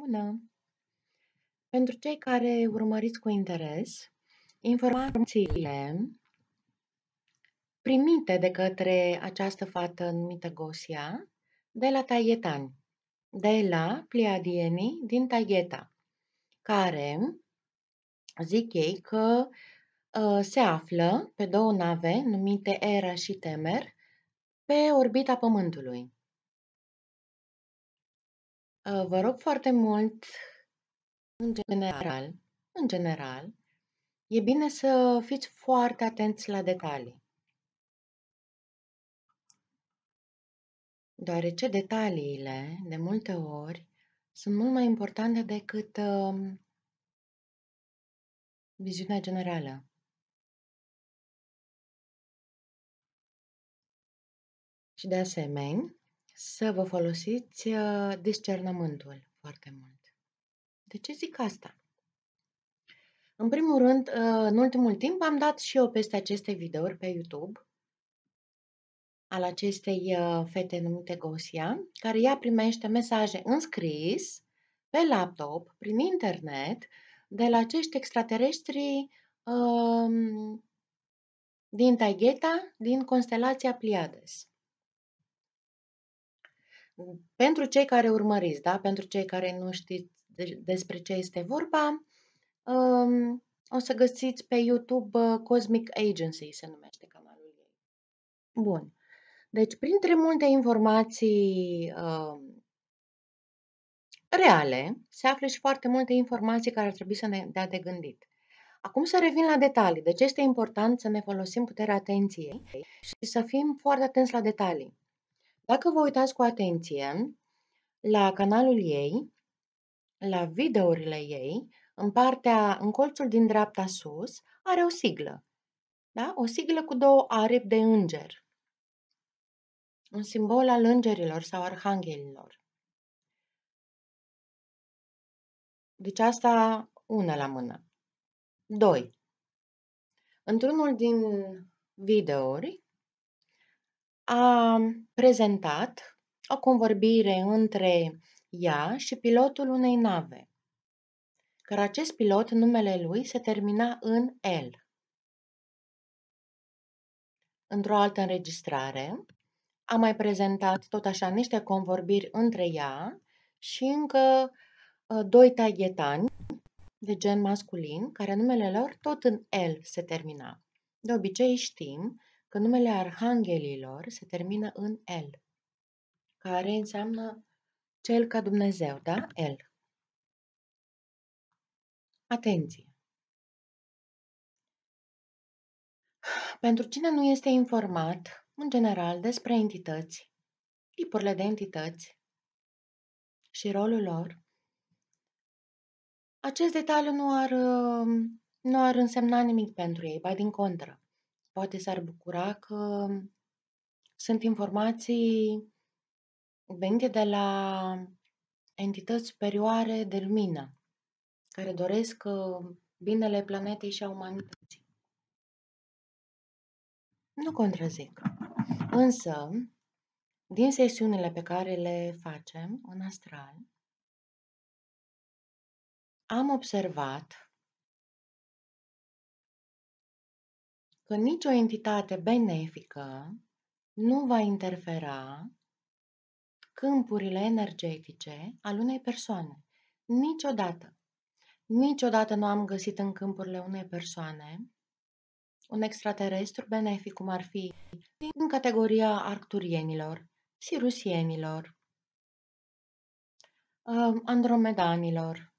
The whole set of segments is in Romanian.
Bună! Pentru cei care urmăriți cu interes, informațiile primite de către această fată numită Gosia de la Taietan, de la pliadienii din Taieta, care zic ei că ă, se află pe două nave numite Era și Temer pe orbita Pământului. Ă, vă rog foarte mult, în general, în general, e bine să fiți foarte atenți la detalii. Deoarece detaliile, de multe ori, sunt mult mai importante decât uh, viziunea generală. Și de asemenea, să vă folosiți uh, discernământul foarte mult. De ce zic asta? În primul rând, uh, în ultimul timp am dat și eu peste aceste videouri pe YouTube al acestei uh, fete numite Gosia, care ea primește mesaje în scris pe laptop, prin internet, de la acești extraterestri um, din Taigheta, din constelația Pliades. Pentru cei care urmăriți, da? pentru cei care nu știți despre ce este vorba, um, o să găsiți pe YouTube uh, Cosmic Agency, se numește canalul ei. Bun. Deci, printre multe informații um, reale, se află și foarte multe informații care ar trebui să ne dea de gândit. Acum să revin la detalii. Deci este important să ne folosim puterea atenției și să fim foarte atenți la detalii. Dacă vă uitați cu atenție la canalul ei, la videourile ei, în partea, în colțul din dreapta sus, are o siglă. Da? O siglă cu două aripi de înger. Un simbol al îngerilor sau arhanghelilor. Deci asta una la mână. 2. Într-unul din videouri a prezentat o convorbire între ea și pilotul unei nave, care acest pilot numele lui se termina în el. Într-o altă înregistrare, a mai prezentat tot așa niște convorbiri între ea și încă ă, doi taghetani de gen masculin, care numele lor tot în el se termina. De obicei știm că numele arhanghelilor se termină în El, care înseamnă cel ca Dumnezeu, da? El. Atenție! Pentru cine nu este informat, în general, despre entități, tipurile de entități și rolul lor, acest detaliu nu ar, nu ar însemna nimic pentru ei, ba din contră poate s-ar bucura că sunt informații venite de la entități superioare de lumină, care doresc uh, binele planetei și a umanității. Nu contrazic. Însă, din sesiunile pe care le facem în astral, am observat că nicio entitate benefică nu va interfera câmpurile energetice al unei persoane. Niciodată. Niciodată nu am găsit în câmpurile unei persoane un extraterestru benefic, cum ar fi din categoria arcturienilor, sirusienilor, um, andromedanilor,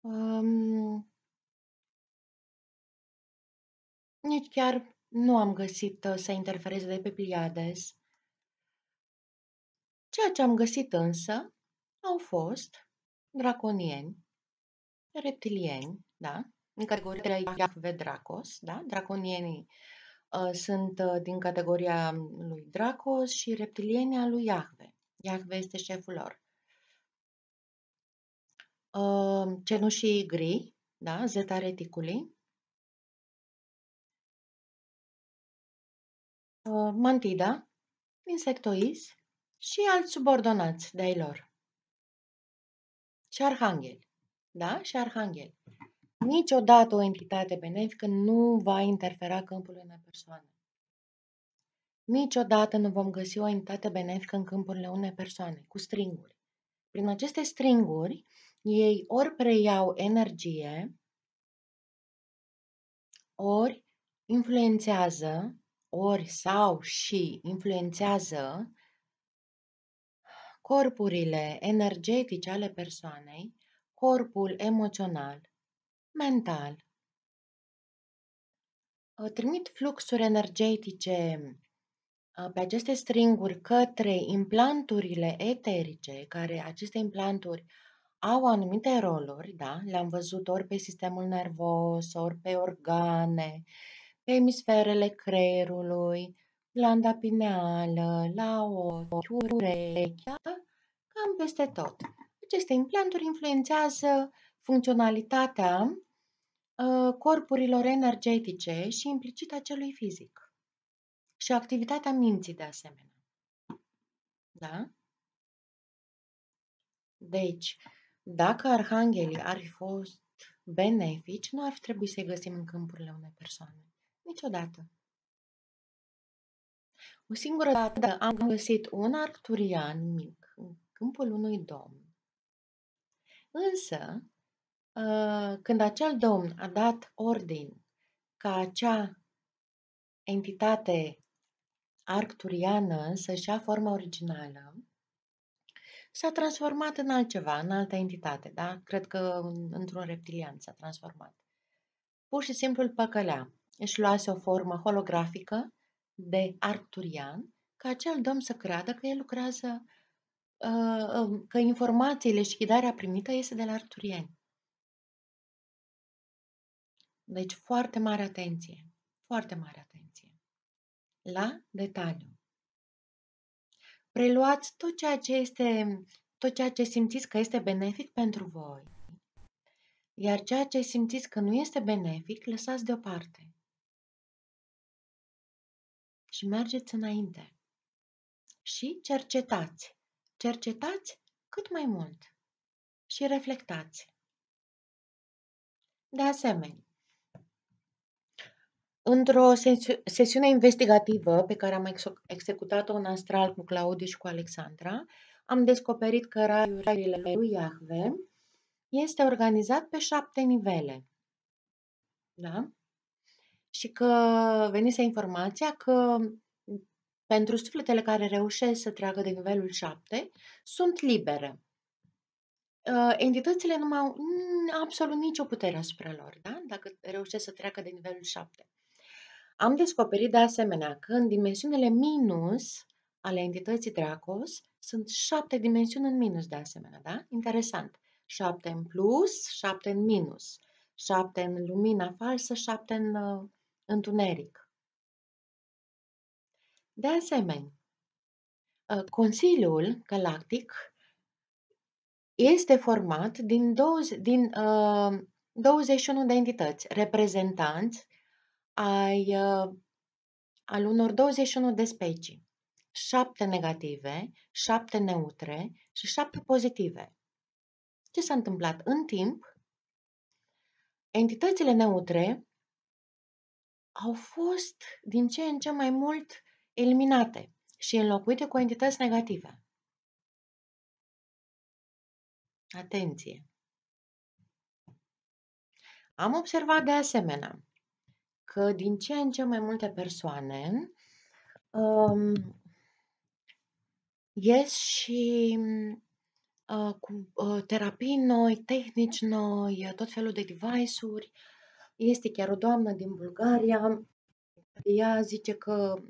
um, nici chiar nu am găsit uh, să interfereze de pe Pliades. Ceea ce am găsit însă au fost draconieni, reptilieni, da? În categoria Iahve Dracos, da? Draconienii uh, sunt uh, din categoria lui Dracos și reptilienii a lui Iahve. Iahve este șeful lor. Uh, cenușii gri, da? Zeta reticuli, mantida, Insectois și alți subordonați de-ai lor. Și arhanghel. Da? Și arhanghel. Niciodată o entitate benefică nu va interfera câmpul unei persoane. Niciodată nu vom găsi o entitate benefică în câmpurile unei persoane, cu stringuri. Prin aceste stringuri, ei ori preiau energie, ori influențează ori sau și influențează corpurile energetice ale persoanei, corpul emoțional, mental. Ă, trimit fluxuri energetice ă, pe aceste stringuri către implanturile eterice, care aceste implanturi au anumite roluri, da? Le-am văzut ori pe sistemul nervos, ori pe organe, emisferele creierului, glanda pineală, la ochi, urechea, cam peste tot. Aceste implanturi influențează funcționalitatea ă, corpurilor energetice și implicit a celui fizic. Și activitatea minții de asemenea. Da? Deci, dacă arhanghelii ar fi fost benefici, nu ar fi trebuit să-i găsim în câmpurile unei persoane. Niciodată. O singură dată am găsit un arcturian mic în câmpul unui domn. Însă, ă, când acel domn a dat ordin ca acea entitate arcturiană să-și ia forma originală, s-a transformat în altceva, în altă entitate, da? Cred că într-un reptilian s-a transformat. Pur și simplu îl păcăleam își luase o formă holografică de Arturian, ca acel domn să creadă că el lucrează, uh, um, că informațiile și ghidarea primită este de la arturieni. Deci foarte mare atenție, foarte mare atenție la detaliu. Preluați tot ceea ce este, tot ceea ce simțiți că este benefic pentru voi. Iar ceea ce simțiți că nu este benefic, lăsați deoparte și mergeți înainte. Și cercetați. Cercetați cât mai mult. Și reflectați. De asemenea, într-o sesiune investigativă pe care am executat-o în astral cu Claudiu și cu Alexandra, am descoperit că raiul, raiurile lui Iahve este organizat pe șapte nivele. Da? și că venise informația că pentru sufletele care reușesc să treacă de nivelul 7, sunt libere. Ă, entitățile nu mai au absolut nicio putere asupra lor, da? dacă reușesc să treacă de nivelul 7. Am descoperit de asemenea că în dimensiunile minus ale entității Dracos sunt șapte dimensiuni în minus de asemenea, da? Interesant. Șapte în plus, șapte în minus, șapte în lumina falsă, șapte în uh, întuneric. De asemenea, ă, Consiliul Galactic este format din, 20, din ă, uh, 21 de entități, reprezentanți ai, uh, al unor 21 de specii, 7 negative, 7 neutre și 7 pozitive. Ce s-a întâmplat? În timp, entitățile neutre au fost din ce în ce mai mult eliminate și înlocuite cu entități negative. Atenție! Am observat de asemenea că din ce în ce mai multe persoane um, ies și uh, cu uh, terapii noi, tehnici noi, tot felul de device-uri uh, este chiar o doamnă din Bulgaria, ea zice că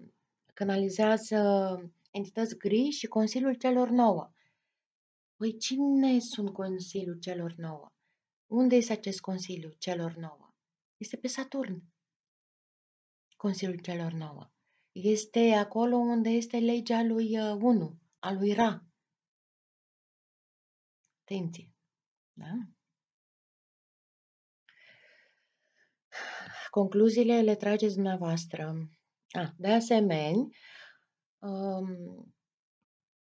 canalizează entități gri și Consiliul celor nouă. Păi cine sunt Consiliul celor nouă? Unde este acest Consiliu celor nouă? Este pe Saturn. Consiliul celor nouă. Este acolo unde este legea lui 1, uh, a lui Ra. Atenție. Da? Concluziile le trageți dumneavoastră. A, de asemenea, um,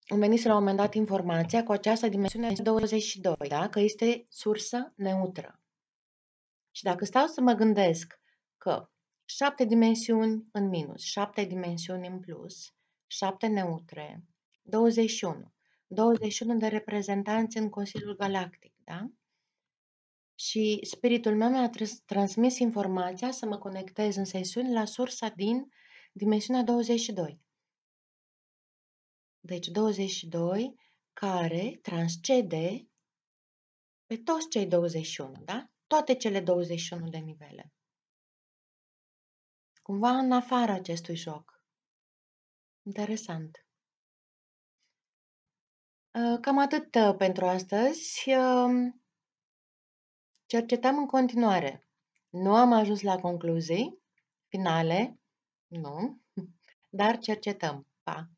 îmi venit la un moment dat informația cu această dimensiune 22, da? că este sursă neutră. Și dacă stau să mă gândesc că șapte dimensiuni în minus, șapte dimensiuni în plus, șapte neutre, 21, 21 de reprezentanți în Consiliul Galactic, da? Și spiritul meu mi-a transmis informația să mă conectez în sesiuni la sursa din dimensiunea 22. Deci 22 care transcede pe toți cei 21, da? Toate cele 21 de nivele. Cumva în afara acestui joc. Interesant. Ă, cam atât ă, pentru astăzi. Cercetăm în continuare. Nu am ajuns la concluzii finale, nu, dar cercetăm. Pa!